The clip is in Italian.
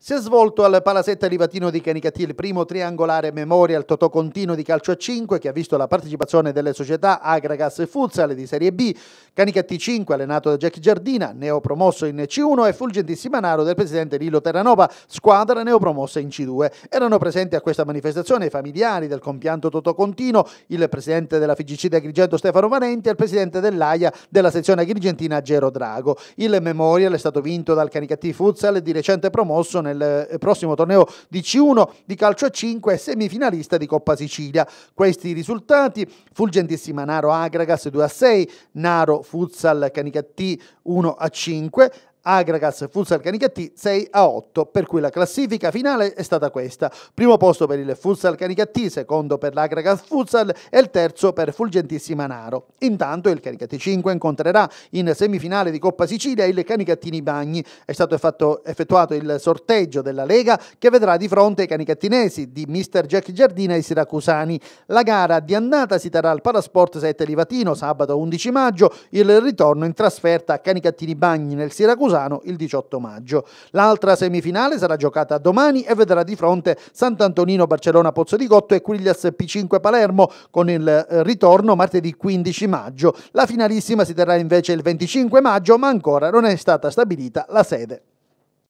Si è svolto al Palazzetto Livatino di Canicattì il primo triangolare Memorial Totò Contino di calcio a 5 che ha visto la partecipazione delle società Agragas e Futsal di Serie B, Canicattì 5 allenato da Jack Giardina, neopromosso in C1 e Fulgentissima Naro del presidente Lillo Terranova, squadra neopromossa in C2. Erano presenti a questa manifestazione i familiari del compianto Totò Contino, il presidente della FGC di Agrigento Stefano Valenti e il presidente dell'AIA della sezione agrigentina Gero Drago. Il Memorial è stato vinto dal Canicattì Futsal di recente promosso nel eh, prossimo torneo di C1 di calcio a 5 e semifinalista di Coppa Sicilia. Questi risultati, Fulgentissima Naro Agragas 2 a 6, Naro Futsal Canicattì 1 a 5, Agragas Futsal Canicattì 6 a 8, per cui la classifica finale è stata questa. Primo posto per il Futsal Canicattì, secondo per l'Agragas Futsal e il terzo per Fulgentissima Naro. Intanto il Canicattì 5 incontrerà in semifinale di Coppa Sicilia il Canicattini Bagni. È stato fatto, effettuato il sorteggio della Lega che vedrà di fronte i canicattinesi di Mr. Jack Giardina e siracusani. La gara di andata si terrà al Parasport 7 Livatino sabato 11 maggio, il ritorno in trasferta a Canicattini Bagni nel Siracusano Bolzano il 18 maggio. L'altra semifinale sarà giocata domani e vedrà di fronte Sant'Antonino Barcellona Pozzo di Cotto e Quiglias P5 Palermo con il eh, ritorno martedì 15 maggio. La finalissima si terrà invece il 25 maggio ma ancora non è stata stabilita la sede.